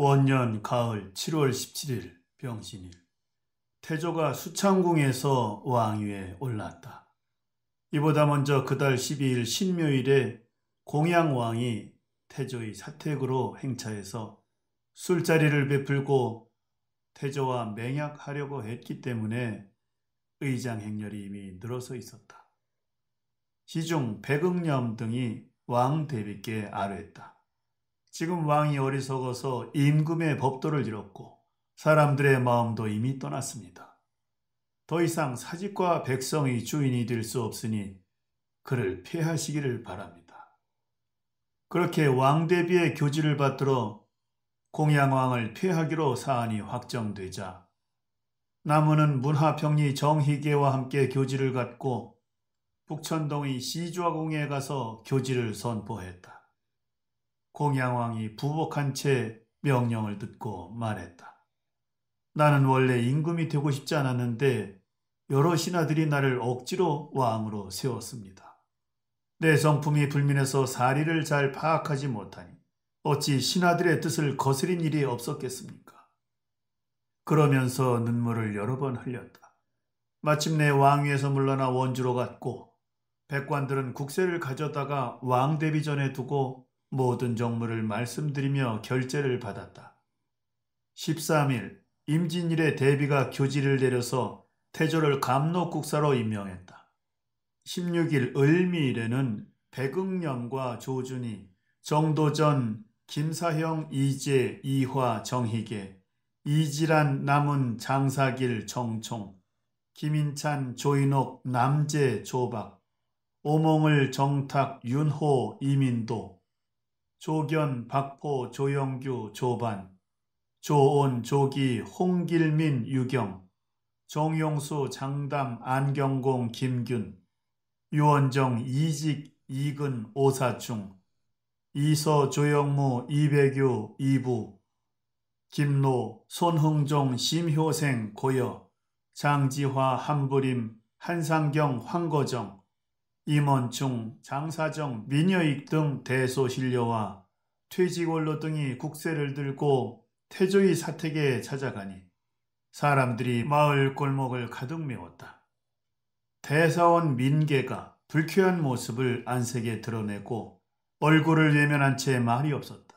원년 가을 7월 17일 병신일 태조가 수창궁에서 왕위에 올랐다. 이보다 먼저 그달 12일 신묘일에 공양왕이 태조의 사택으로 행차해서 술자리를 베풀고 태조와 맹약하려고 했기 때문에 의장 행렬이 이미 늘어서 있었다. 시중 백응렴 등이 왕 대비께 아뢰했다. 지금 왕이 어리석어서 임금의 법도를 잃었고 사람들의 마음도 이미 떠났습니다. 더 이상 사직과 백성이 주인이 될 수 없으니 그를 피하시기를 바랍니다. 그렇게 왕대비의 교지를 받들어 공양왕을 폐하기로 사안이 확정되자 나무는 문화평리 정희계와 함께 교지를 갖고 북천동의 시주화공에 가서 교지를 선포했다. 공양왕이 부복한 채 명령을 듣고 말했다. 나는 원래 임금이 되고 싶지 않았는데 여러 신하들이 나를 억지로 왕으로 세웠습니다. 내 성품이 불민해서 사리를 잘 파악하지 못하니 어찌 신하들의 뜻을 거스린 일이 없었겠습니까? 그러면서 눈물을 여러 번 흘렸다. 마침내 왕위에서 물러나 원주로 갔고 백관들은 국세를 가져다가 왕대비 전에 두고 모든 정물을 말씀드리며 결제를 받았다. 13일 임진일의 대비가 교지를 내려서 태조를 감록국사로 임명했다. 16일 을미일에는 백응령과 조준이 정도전, 김사형, 이재, 이화, 정희계, 이지란, 남은, 장사길, 정총, 김인찬, 조인옥, 남재, 조박, 오몽을, 정탁, 윤호, 이민도, 조견, 박포, 조영규, 조반, 조온, 조기, 홍길민, 유경, 정용수, 장담, 안경공, 김균, 유원정, 이직, 이근, 오사충, 이서, 조영무, 이백유, 이부, 김노, 손흥종, 심효생, 고여, 장지화, 한부림, 한상경, 황거정, 임원충, 장사정, 민여익 등 대소신료와 퇴직원로 등이 국세를 들고 태조의 사택에 찾아가니 사람들이 마을 골목을 가득 메웠다. 대사원 민계가 불쾌한 모습을 안색에 드러내고 얼굴을 외면한 채 말이 없었다.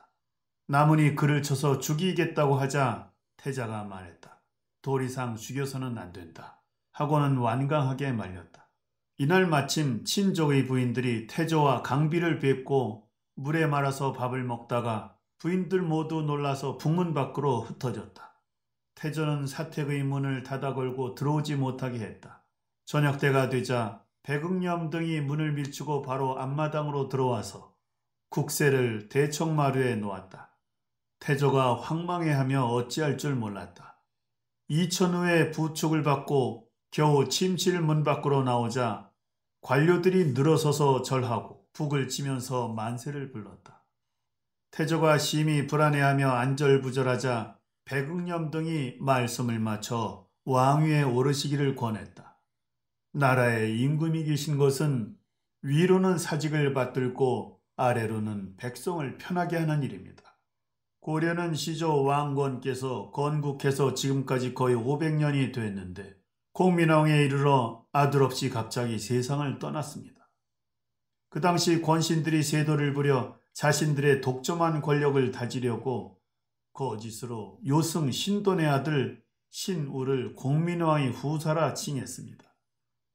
남은이 그를 쳐서 죽이겠다고 하자 태자가 말했다. 도리상 죽여서는 안 된다. 하고는 완강하게 말렸다. 이날 마침 친족의 부인들이 태조와 강비를 뵙고 물에 말아서 밥을 먹다가 부인들 모두 놀라서 북문 밖으로 흩어졌다. 태조는 사택의 문을 닫아 걸고 들어오지 못하게 했다. 저녁 때가 되자 백응염 등이 문을 밀치고 바로 앞마당으로 들어와서 국세를 대청마루에 놓았다. 태조가 황망해하며 어찌할 줄 몰랐다. 이천 후의 부축을 받고 겨우 침실 문 밖으로 나오자 관료들이 늘어서서 절하고 북을 치면서 만세를 불렀다. 태조가 심히 불안해하며 안절부절하자 백응염 등이 말씀을 맞춰 왕위에 오르시기를 권했다. 나라의 임금이 계신 것은 위로는 사직을 받들고 아래로는 백성을 편하게 하는 일입니다. 고려는 시조 왕건께서 건국해서 지금까지 거의 500년이 됐는데 공민왕에 이르러 아들 없이 갑자기 세상을 떠났습니다. 그 당시 권신들이 세도를 부려 자신들의 독점한 권력을 다지려고 거짓으로 그 요승 신돈의 아들 신우를 공민왕의 후사라 칭했습니다.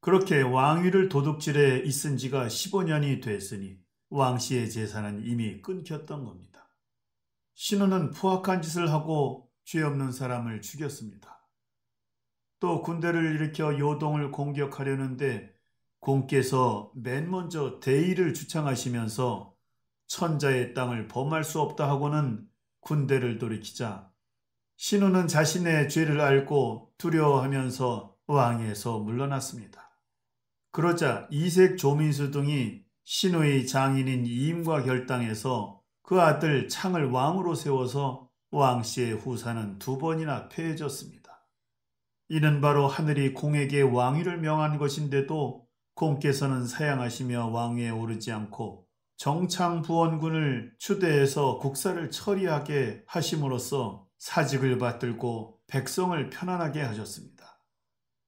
그렇게 왕위를 도둑질해 있은 지가 15년이 됐으니 왕씨의 재산은 이미 끊겼던 겁니다. 신우는 포악한 짓을 하고 죄 없는 사람을 죽였습니다. 또 군대를 일으켜 요동을 공격하려는데 공께서 맨 먼저 대의를 주창하시면서 천자의 땅을 범할 수 없다 하고는 군대를 돌이키자 신우는 자신의 죄를 알고 두려워하면서 왕에서 물러났습니다. 그러자 이색 조민수 등이 신우의 장인인 이임과 결당해서 그 아들 창을 왕으로 세워서 왕씨의 후사는 두 번이나 패해졌습니다. 이는 바로 하늘이 공에게 왕위를 명한 것인데도 공께서는 사양하시며 왕위에 오르지 않고 정창 부원군을 추대해서 국사를 처리하게 하심으로써 사직을 받들고 백성을 편안하게 하셨습니다.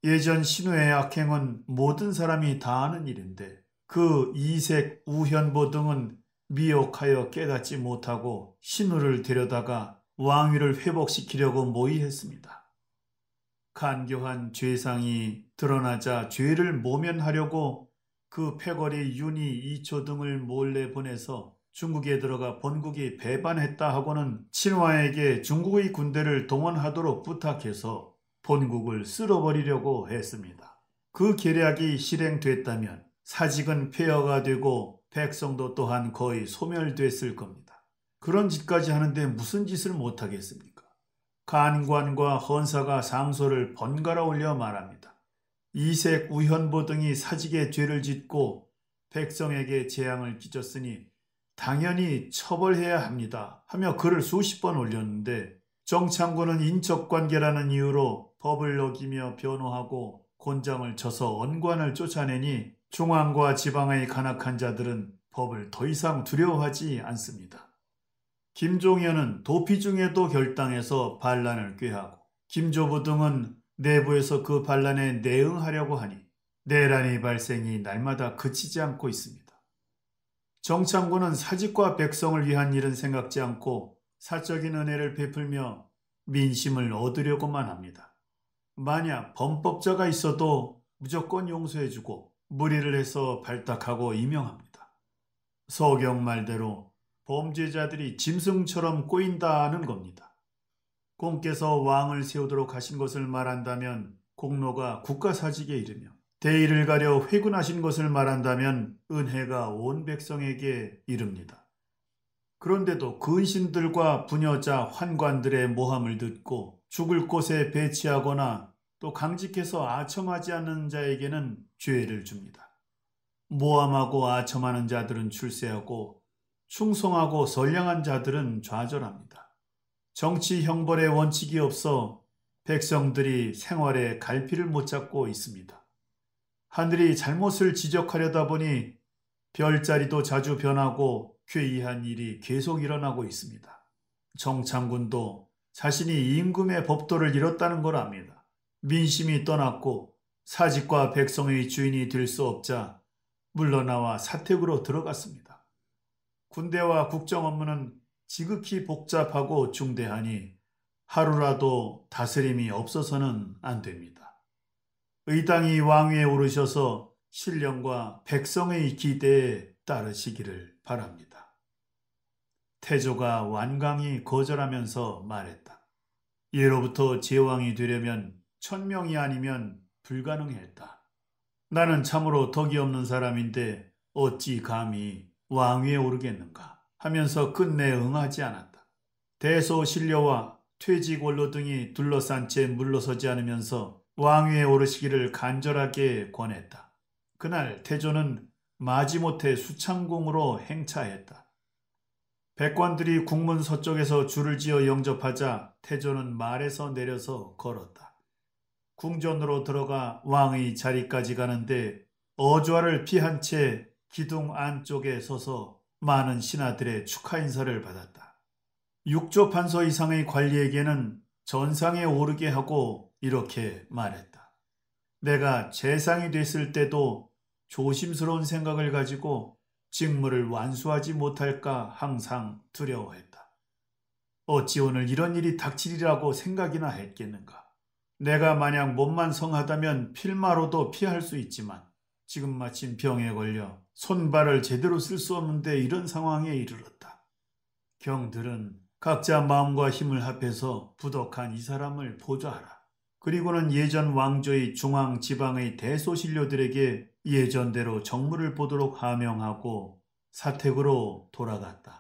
예전 신우의 악행은 모든 사람이 다 아는 일인데 그 이색, 우현보 등은 미혹하여 깨닫지 못하고 신우를 데려다가 왕위를 회복시키려고 모의했습니다. 간교한 죄상이 드러나자 죄를 모면하려고 그 패거리 윤희 이초 등을 몰래 보내서 중국에 들어가 본국이 배반했다 하고는 친화에게 중국의 군대를 동원하도록 부탁해서 본국을 쓸어버리려고 했습니다. 그 계략이 실행됐다면 사직은 폐허가 되고 백성도 또한 거의 소멸됐을 겁니다. 그런 짓까지 하는데 무슨 짓을 못하겠습니까? 간관과 헌사가 상소를 번갈아 올려 말합니다. 이색 우현보 등이 사직의 죄를 짓고 백성에게 재앙을 끼쳤으니 당연히 처벌해야 합니다. 하며 글을 수십 번 올렸는데 정창군은 인척관계라는 이유로 법을 어기며 변호하고 곤장을 쳐서 언관을 쫓아내니 중앙과 지방의 간악한 자들은 법을 더 이상 두려워하지 않습니다. 김종현은 도피 중에도 결당해서 반란을 꾀하고 김조부 등은 내부에서 그 반란에 내응하려고 하니 내란의 발생이 날마다 그치지 않고 있습니다. 정창군은 사직과 백성을 위한 일은 생각지 않고 사적인 은혜를 베풀며 민심을 얻으려고만 합니다. 만약 범법자가 있어도 무조건 용서해주고 무리를 해서 발탁하고 임명합니다. 서경 말대로 범죄자들이 짐승처럼 꼬인다는 겁니다. 공께서 왕을 세우도록 하신 것을 말한다면 공로가 국가사직에 이르며 대의를 가려 회군하신 것을 말한다면 은혜가 온 백성에게 이릅니다. 그런데도 근신들과 부녀자 환관들의 모함을 듣고 죽을 곳에 배치하거나 또 강직해서 아첨하지 않는 자에게는 죄를 줍니다. 모함하고 아첨하는 자들은 출세하고 충성하고 선량한 자들은 좌절합니다. 정치 형벌의 원칙이 없어 백성들이 생활에 갈피를 못 잡고 있습니다. 하늘이 잘못을 지적하려다 보니 별자리도 자주 변하고 괴이한 일이 계속 일어나고 있습니다. 정창군도 자신이 임금의 법도를 잃었다는 걸 압니다. 민심이 떠났고 사직과 백성의 주인이 될 수 없자 물러나와 사택으로 들어갔습니다. 군대와 국정 업무는 지극히 복잡하고 중대하니 하루라도 다스림이 없어서는 안 됩니다. 의당이 왕위에 오르셔서 신령과 백성의 기대에 따르시기를 바랍니다. 태조가 완강히 거절하면서 말했다. 예로부터 제왕이 되려면 천명이 아니면 불가능했다. 나는 참으로 덕이 없는 사람인데 어찌 감히 왕위에 오르겠는가 하면서 끝내 응하지 않았다. 대소 신료와 퇴직 원로 등이 둘러싼 채 물러서지 않으면서 왕위에 오르시기를 간절하게 권했다. 그날 태조는 마지못해 수창궁으로 행차했다. 백관들이 국문 서쪽에서 줄을 지어 영접하자 태조는 말에서 내려서 걸었다. 궁전으로 들어가 왕의 자리까지 가는데 어좌를 피한 채 기둥 안쪽에 서서 많은 신하들의 축하 인사를 받았다. 6조 판서 이상의 관리에게는 전상에 오르게 하고 이렇게 말했다. 내가 재상이 됐을 때도 조심스러운 생각을 가지고 직무를 완수하지 못할까 항상 두려워했다. 어찌 오늘 이런 일이 닥치리라고 생각이나 했겠는가. 내가 만약 몸만 성하다면 필마로도 피할 수 있지만 지금 마침 병에 걸려 손발을 제대로 쓸 수 없는데 이런 상황에 이르렀다. 경들은 각자 마음과 힘을 합해서 부덕한 이 사람을 보조하라. 그리고는 예전 왕조의 중앙 지방의 대소신료들에게 예전대로 정무를 보도록 하명하고 사택으로 돌아갔다.